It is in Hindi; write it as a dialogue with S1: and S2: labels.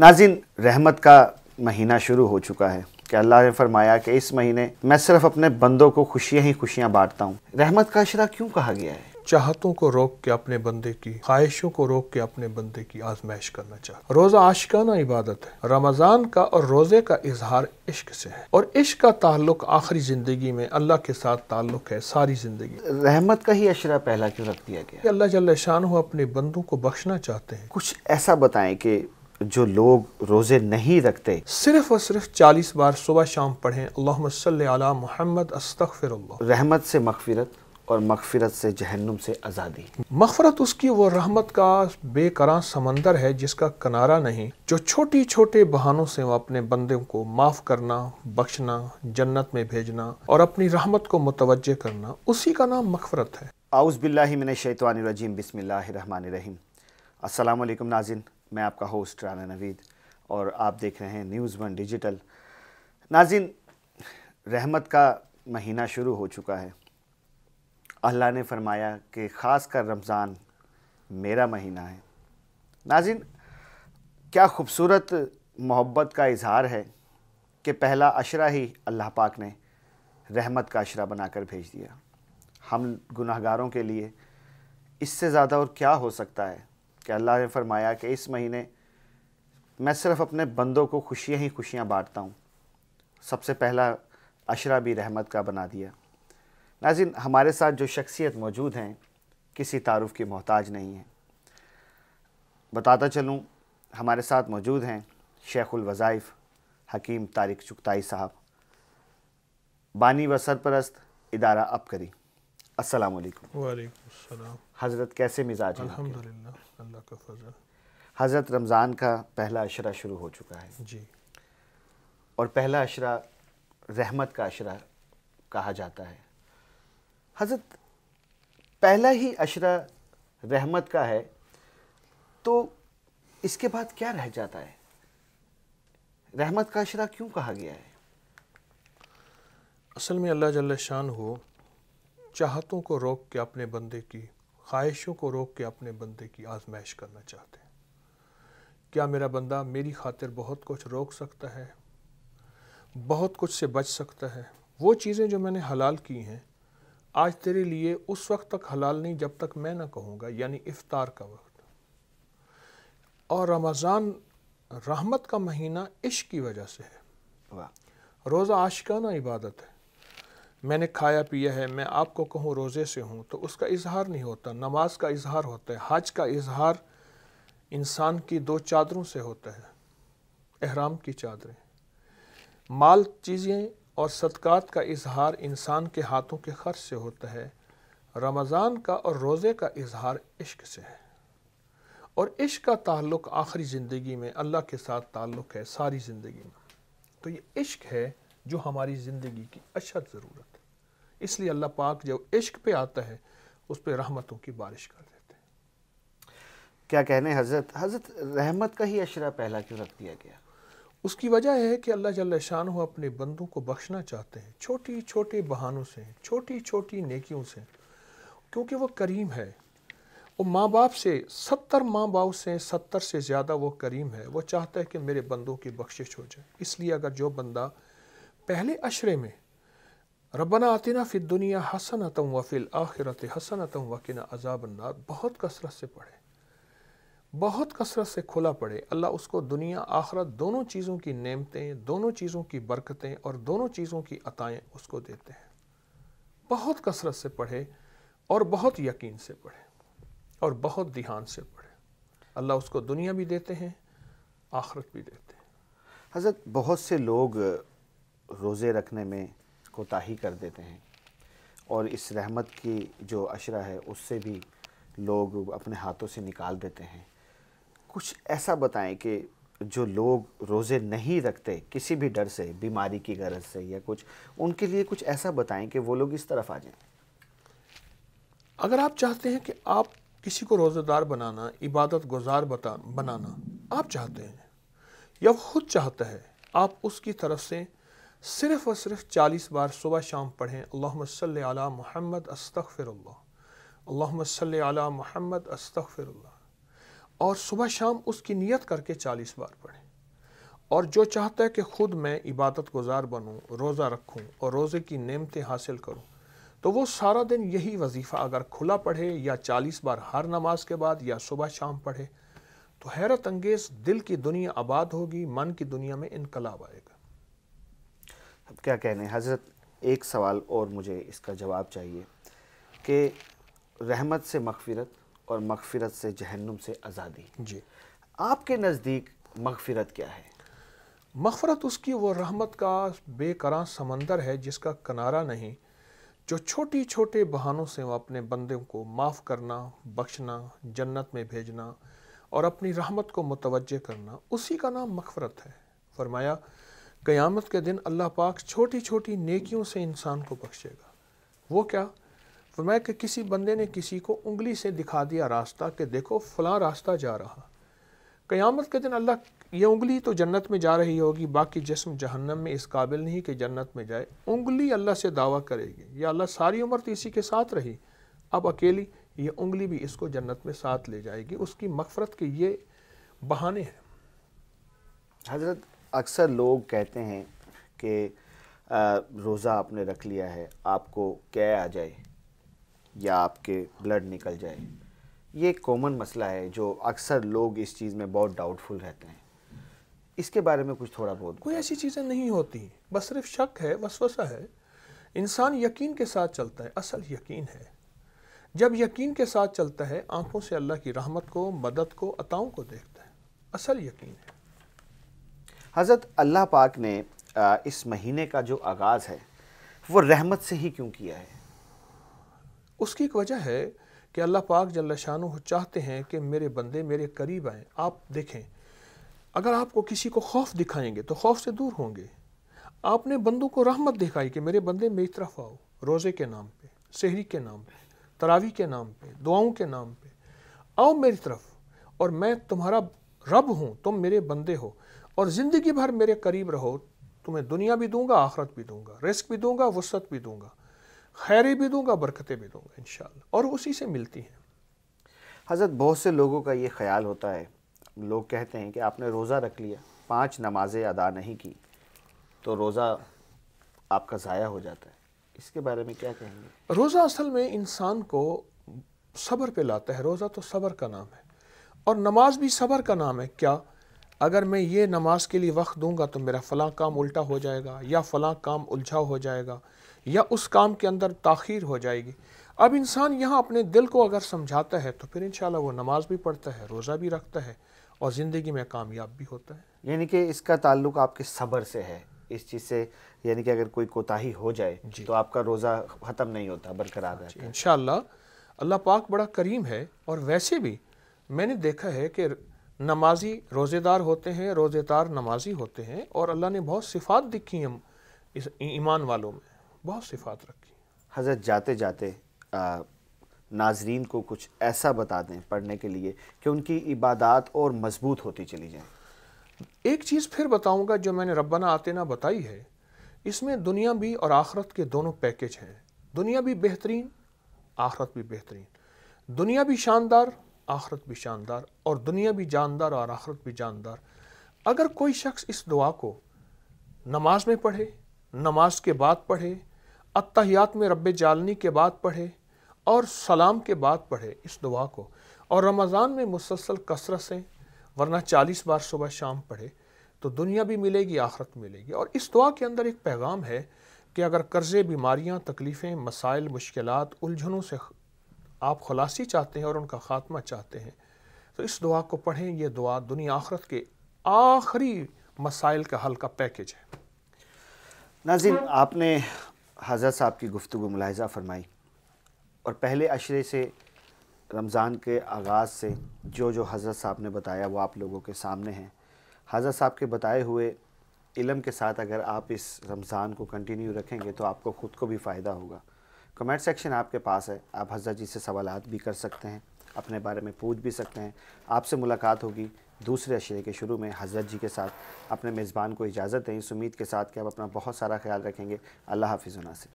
S1: नाजिन रहमत का महीना शुरू हो चुका है कि अल्लाह ने फरमाया कि इस महीने मैं सिर्फ अपने बंदों को खुशियाँ ही खुशियाँ बांटता हूँ
S2: रहमत का अशरा क्यों कहा गया है चाहतों को रोक के अपने बंदे की ख्वाहिशों को रोक के अपने बंदे की आजमाइश करना चाहता रोज़ा आशिकाना इबादत है रमज़ान का और रोज़े का इजहार इश्क से है और इश्क का ताल्लुक आखिरी ज़िंदगी में अल्लाह के साथ ताल्लुक है सारी ज़िंदगी रहमत का ही अशरा पहला क्यों रख दिया गया अल्लाह जल्ला शाह अपने बंदों को बख्शना चाहते हैं कुछ ऐसा बताएं कि जो लोग रोज़े नहीं रखते सिर्फ और सिर्फ चालीस बार सुबह शाम पढ़ें अल्लाह मोहम्मद अस्तफ़िर रहमत से मखफिरत और मखफिरत से जहन्नुम से आज़ादी मगफरत उसकी वो रहमत का बेकरां समंदर है जिसका किनारा नहीं जो छोटी छोटे बहानों से वो अपने बंदे को माफ़ करना बख्शना जन्नत में भेजना और अपनी रहमत को मुतवजह करना उसी का नाम मगफरत है आउज़ बिल्लामिनशैतवानरजीम
S1: बसमिल्लर रहीम असलम नाजिन मैं आपका होस्ट राना नवीद और आप देख रहे हैं न्यूज़ वन डिजिटल नाजिन रहमत का महीना शुरू हो चुका है अल्लाह ने फरमाया कि ख़ास कर रमज़ान मेरा महीना है नाजिन क्या खूबसूरत मोहब्बत का इजहार है कि पहला अशरा ही अल्लाह पाक ने रहमत का अशरा बनाकर भेज दिया हम गुनाहगारों के लिए इससे ज़्यादा और क्या हो सकता है कि अल्लाह ने फरमाया कि इस महीने मैं सिर्फ अपने बंदों को खुशियाँ ही खुशियाँ बाँटता हूँ सबसे पहला अशरा भी रहमत का बना दिया नाजिन हमारे साथ जो शख्सियत मौजूद हैं किसी तारुफ की मोहताज नहीं है बताता चलूँ हमारे साथ मौजूद हैं शेखुलवज़ाइफ़ हकीम तारिक चुगताई साहब बानी व सरपरस्त इदारा अपकरी अस्सलाम वालेकुम हज़रत कैसे मिजाज
S2: अल्हम्दुलिल्लाह का
S1: हज़रत रमज़ान का पहला अशरा शुरू हो चुका है जी और पहला अशरा रहमत का अशरा कहा जाता है हज़रत पहला ही अशरा रहमत का है तो इसके बाद क्या रह जाता है
S2: रहमत का अशरा क्यों कहा गया है असल में अल्लाह जल्ला शान हो चाहतों को रोक के अपने बंदे की ख्वाहिशों को रोक के अपने बंदे की आजमाइश करना चाहते हैं क्या मेरा बंदा मेरी खातिर बहुत कुछ रोक सकता है बहुत कुछ से बच सकता है वो चीज़ें जो मैंने हलाल की हैं आज तेरे लिए उस वक्त तक हलाल नहीं जब तक मैं ना कहूँगा यानी इफ्तार का वक्त और रमज़ान रहमत का महीना इश्क की वजह से है रोज़ा आशिकाना इबादत है मैंने खाया पिया है मैं आपको कहूँ रोज़े से हूँ तो उसका इजहार नहीं होता नमाज का इजहार होता है हज का इजहार इंसान की दो चादरों से होता है अहराम की चादरें माल चीज़ें और सदक़ात का इजहार इंसान के हाथों के खर्च से होता है रमज़ान का और रोज़े का इजहार इश्क से है और इश्क का ताल्लुक आखिरी ज़िंदगी में अल्लाह के साथ ताल्लुक़ है सारी ज़िंदगी में तो ये इश्क है जो हमारी ज़िंदगी की अशद ज़रूरत इसलिए अल्लाह पाक जब इश्क पे आता है उस पर रहमतों की बारिश कर देते हैं क्या कहने हजरत हजरत रहमत का ही अशरा पहला क्यों रख दिया गया उसकी वजह है कि अल्लाह जल्ल हो अपने बंदों को बख्शना चाहते हैं छोटी छोटे बहानों से छोटी छोटी नेकियों से क्योंकि वो करीम है वो माँ बाप से सत्तर माँ बाप से सत्तर से ज़्यादा वो करीम है वो चाहता है कि मेरे बंदों की बख्शिश हो जाए इसलिए अगर जो बंदा पहले अशरे में रबना आतिना फिर दुनिया हसन अतम वफिल आखिरत हसन अतम वकिना अजाबन्नार बहुत कसरत से पढ़े बहुत कसरत से खुला पड़े अल्लाह उसको दुनिया आखरत दोनों चीज़ों की नेमतें दोनों चीज़ों की बरकतें और दोनों चीज़ों की अताएँ उसको देते हैं बहुत कसरत से पढ़े और बहुत यकीन से पढ़े और बहुत ध्यान से पढ़े अल्लाह उसको दुनिया भी देते हैं आखरत भी देते हैं
S1: हजरत बहुत से लोग रोज़े रखने में कोताही कर देते हैं और इस रहमत की जो अशरा है उससे भी लोग अपने हाथों से निकाल देते हैं कुछ ऐसा बताएं कि जो लोग रोज़े नहीं रखते किसी भी डर से बीमारी की गरज से या कुछ उनके लिए
S2: कुछ ऐसा बताएं कि वो लोग इस तरफ आ जाएं अगर आप चाहते हैं कि आप किसी को रोज़ेदार बनाना इबादत गुजार बता बनाना आप चाहते हैं या खुद चाहता है आप उसकी तरफ से सिर्फ़ और सिर्फ चालीस बार सुबह शाम पढ़ें अल्लाम आला महमद अस्तफ़िरल्लाम आला महमद अस्तफ़िरल्ला और सुबह शाम उसकी नीयत करके चालीस बार पढ़ें और जो चाहता है कि ख़ुद मैं इबादत गुजार बनूँ रोज़ा रखूँ और रोज़े की नेमतें हासिल करूँ तो वो सारा दिन यही वजीफ़ा अगर खुला पढ़े या चालीस बार हर नमाज के बाद या सुबह शाम पढ़े तो हैरत अंगेज़ दिल की दुनिया आबाद होगी मन की दुनिया में इनकलाब आएगा
S1: क्या कहने हज़रत एक सवाल और मुझे इसका जवाब चाहिए कि रहमत से मगफिरत
S2: और मगफिरत से जहन्नुम से आज़ादी जी आपके नज़दीक मगफिरत क्या है मगफरत उसकी वो रहमत का बेकर समंदर है जिसका किनारा नहीं जो छोटी छोटे बहानों से वो अपने बंदे को माफ़ करना बख्शना जन्नत में भेजना और अपनी रहमत को मुतवजह करना उसी का नाम मगफरत है फरमाया क़यामत के दिन अल्लाह पाक छोटी छोटी नेकियों से इंसान को बख्शेगा वो क्या फरमाया कि किसी बंदे ने किसी को उंगली से दिखा दिया रास्ता कि देखो फला रास्ता जा रहा क़यामत के दिन अल्लाह ये उंगली तो जन्नत में जा रही होगी बाकी जिसम जहन्नम में इस काबिल नहीं कि जन्नत में जाए उंगली अल्लाह से दावा करेगी या अल्लाह सारी उम्र तो इसी के साथ रही अब अकेली ये उंगली भी इसको जन्नत में साथ ले जाएगी उसकी मफफरत के ये बहाने हैं
S1: हजरत अक्सर लोग कहते हैं कि रोज़ा आपने रख लिया है आपको कै आ जाए या आपके ब्लड निकल जाए ये कॉमन मसला है जो अक्सर लोग इस चीज़ में बहुत डाउटफुल रहते हैं
S2: इसके बारे में कुछ थोड़ा बहुत कोई ऐसी चीज़ें नहीं होती बस सिर्फ शक है वसवसा है इंसान यकीन के साथ चलता है असल यकीन है जब यकीन के साथ चलता है आंखों से अल्लाह की रहमत को मदद को अताओं को देखता है असल यकीन है
S1: हज़रत अल्लाह पाक ने इस महीने का जो आगाज़ है
S2: वो रहमत से ही क्यों किया है उसकी एक वजह है कि अल्लाह पाक जल्ला चाहते हैं कि मेरे बंदे मेरे करीब आएँ आप देखें अगर आपको किसी को खौफ दिखाएंगे तो खौफ से दूर होंगे आपने बंदों को रहमत दिखाई कि मेरे बंदे मेरी तरफ आओ रोज़े के नाम पे शहरी के नाम पे तरावी के नाम पे दुआओं के नाम पे आओ मेरी तरफ और मैं तुम्हारा रब हूँ तुम मेरे बंदे हो और ज़िंदगी भर मेरे करीब रहो तुम्हें दुनिया भी दूंगा आखरत भी दूंगा रिस्क भी दूंगा वसत भी दूंगा खैरें भी दूंगा बरकतें भी दूंगा इन और उसी से मिलती हैं हज़रत बहुत से लोगों का ये ख्याल होता है लोग कहते हैं कि आपने रोज़ा रख लिया
S1: पांच नमाजें अदा नहीं की तो रोज़ा आपका ज़ाया हो जाता है
S2: इसके बारे में क्या कहेंगे रोज़ा असल में इंसान को सब्र पे लाता है रोज़ा तो सब्र का नाम है और नमाज भी सब्र का नाम है क्या अगर मैं ये नमाज के लिए वक्त दूंगा तो मेरा फलां काम उल्टा हो जाएगा या फलां काम उलझा हो जाएगा या उस काम के अंदर ताखीर हो जाएगी अब इंसान यहाँ अपने दिल को अगर समझाता है तो फिर इन वो नमाज भी पढ़ता है रोज़ा भी रखता है और ज़िंदगी में कामयाब भी होता है
S1: यानी कि इसका ताल्लुक आपके सब्र से है इस चीज़ से यानी कि अगर कोई कोताही हो जाए
S2: तो आपका रोज़ा ख़त्म नहीं होता बरकरार रहता है इन अल्लाह पाक बड़ा करीम है और वैसे भी मैंने देखा है कि नमाजी रोज़ेदार होते हैं रोज़ेदार नमाजी होते हैं और अल्लाह ने बहुत सिफ़ात दिखी हम इस ईमान वालों में बहुत सिफ़ात रखी
S1: हज़रत जाते जाते आ, नाजरीन को कुछ ऐसा
S2: बता दें पढ़ने के लिए कि उनकी इबादत और मजबूत होती चली जाए एक चीज़ फिर बताऊंगा जो मैंने रब्बाना आतना बताई है इसमें दुनिया भी और आखरत के दोनों पैकेज हैं दुनिया भी बेहतरीन आखरत भी बेहतरीन दुनिया भी शानदार आखरत भी शानदार और दुनिया भी जानदार और आखरत भी जानदार अगर कोई शख्स इस दुआ को नमाज में पढ़े नमाज के बाद पढ़े अत्तहियात में रब जालनी के बाद पढ़े और सलाम के बाद पढ़े इस दुआ को और रमज़ान में मुसलसल कसरत से वरना चालीस बार सुबह शाम पढ़े तो दुनिया भी मिलेगी आखरत मिलेगी और इस दुआ के अंदर एक पैगाम है कि अगर कर्ज़े बीमारियाँ तकलीफ़ें मसाइल मुश्किल उलझनों से आप खुलासी चाहते हैं और उनका खात्मा चाहते हैं तो इस दुआ को पढ़ें यह दुआ दुनिया आखरत के आखिरी मसाइल का हल का पैकेज है नाजिन आपने
S1: हजरत साहब की गुफ्तु मुलाहजा फरमाई और पहले अशरे से रमज़ान के आगाज़ से जो जो हजरत साहब ने बताया वो आप लोगों के सामने हैं हजरत साहब के बताए हुए इलम के साथ अगर आप इस रमज़ान को कंटिन्यू रखेंगे तो आपको ख़ुद को भी फ़ायदा होगा कमेंट सेक्शन आपके पास है आप हजरत जी से सवाल भी कर सकते हैं अपने बारे में पूछ भी सकते हैं आपसे मुलाकात होगी दूसरे अशरे के शुरू में हजरत जी के साथ अपने मेज़बान को इजाज़त दें इस उम्मीद के साथ कि आप अपना बहुत सारा ख्याल रखेंगे अल्लाह हाफिज़ नासिर